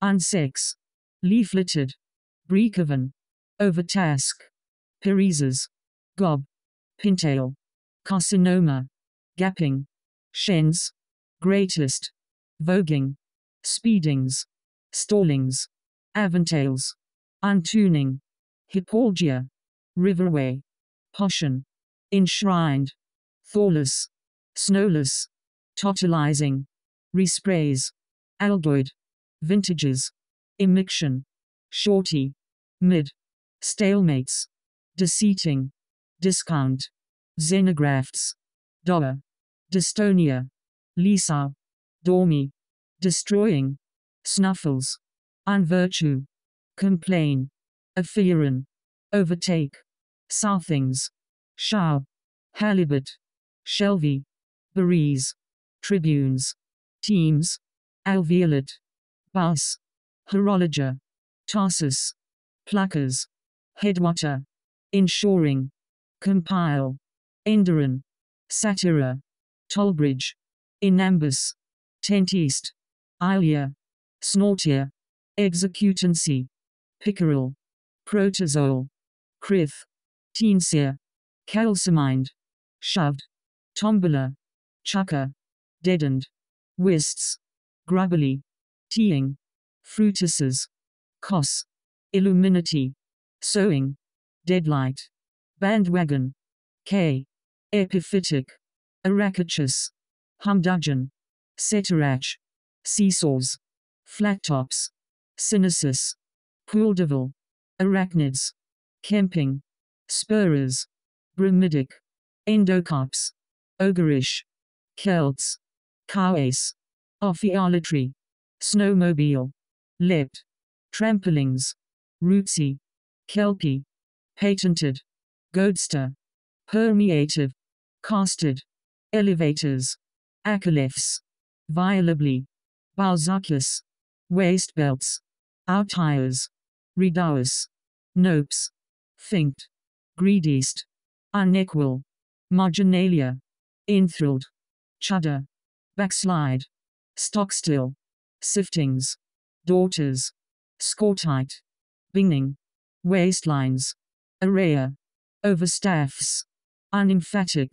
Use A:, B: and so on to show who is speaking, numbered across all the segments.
A: and 6. Leafleted. Breakoven. Overtask. Pyreses. Gob. Pintail. Carcinoma. Gapping. Shins. Greatest. Voguing. Speedings. Stallings. Aventails. Untuning. hypogia, Riverway. Potion. Enshrined. Thorless. Snowless. Totalizing. Resprays. Algoid. Vintages. Immixtion. Shorty. Mid. Stalemates. Deceiting. Discount. Xenografts. Dollar. Dystonia. Lisa. Dormy. Destroying. Snuffles. Unvirtue. Complain. Affirin. Overtake. Southings. Shall. Halibut. Shelby. Berees. Tribunes. Teams. Alveolate. Baus, Horologer, Tarsus, Placas, Headwater, insuring, Compile, Enderon, Satira, Tollbridge, Inambus, Tent East, Ilia, Snortier. Executancy, Pickerel, Protozoal, Crith, Teenseer, Calcimind, Shoved, Tombola, Chucker, Deadened, Wists, Grubbly, teeing, frutices, cos, illuminati, sewing, deadlight, bandwagon, k, epiphytic, arachnus, humdudgeon, ceterach, seesaws, flattops, tops, pool devil, arachnids, camping, spurers, bromidic, endocarps, ogreish, celts, cowace, ophiolitry, snowmobile, lift, trampolines, rootsy, kelpie, patented, goadster, permeative, casted, elevators, acolyphs, violably, balzacus, waist belts, outires, redowas, nopes, finked, greediest, unequal, marginalia, enthralled, chudder, backslide, stockstill siftings, daughters, scortite, binging, waistlines, area, overstaffs, unemphatic,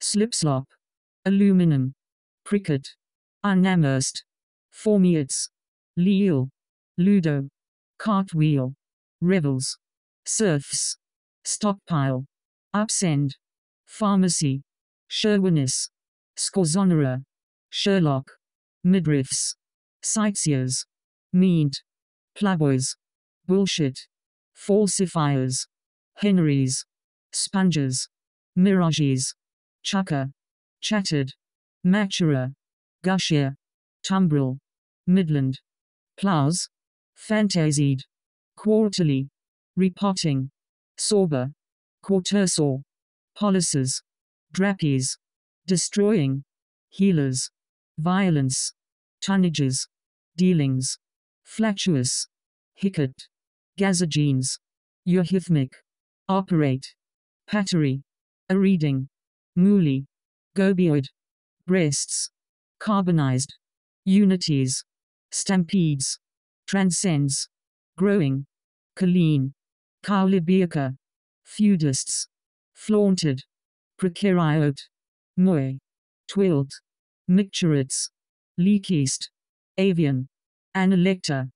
A: slipslop, aluminum, cricket, unamorst, formiates, leal, ludo, cartwheel, revels, serfs, stockpile, upsend, pharmacy, Sherwinus, Scorzonera, Sherlock, midriffs, sightseers, mead, ploughboys, bullshit, falsifiers, Henrys, spongers, mirages, chucker, chattered, maturer, gushier, tumbril, midland, plows, fantasied, quarterly, repotting, sorber, quartersaw, polices, drappies, destroying, healers, violence, tonnages, dealings, flatuous, Hicket, gazogenes, euhythmic, operate, pattery, a reading, mooly, gobioid, breasts, carbonized, unities, stampedes, transcends, growing, colleen, Kaulibirka, feudists, flaunted, precariote, moe, twilled, micturates, leak east, avian, analecta,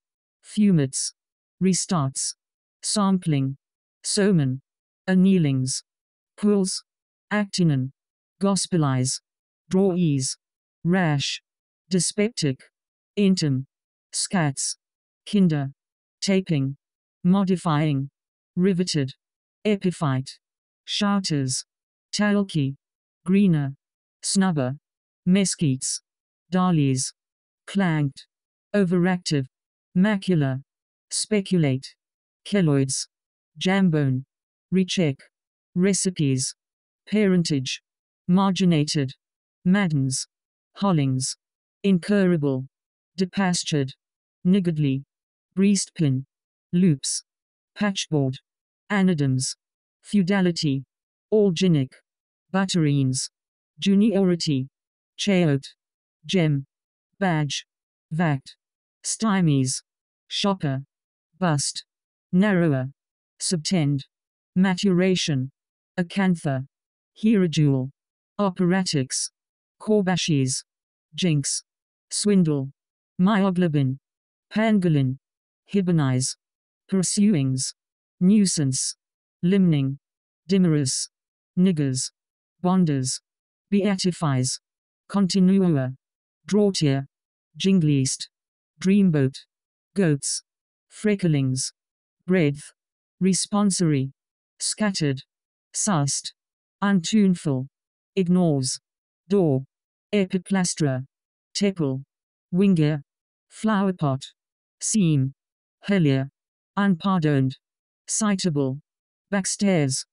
A: fumids, restarts, sampling, soman, annealings, pools, actinin, gospelize, drawees, rash, dyspeptic, intim, scats, kinder, taping, modifying, riveted, epiphyte, shouters, talki, greener, snubber, mesquites, Dales, clanked, overactive, macula, speculate, keloids, jambone, recheck, recipes, parentage, marginated, maddens, hollings, incurable, depastured, niggardly, breastpin, loops, patchboard, anadams, feudality, alginic, butterines, juniority, chaote, Gem. Badge. vat, Stymies. Shocker. Bust. Narrower. Subtend. Maturation. Acantha. hierodule, Operatics. Corbashes. Jinx. Swindle. Myoglobin. Pangolin. Hibonize. Pursuings. Nuisance. Limning. Dimorous. Niggers. Bonders. Beatifies. Continua. Drawtier, Jingleist, Dreamboat, Goats, Frecklings, Breadth, Responsory, Scattered, Sussed, Untuneful, Ignores, Door, Epiplastra, Tepal, Winger, Flowerpot, Seam, Hellier, Unpardoned, Citable, Backstairs,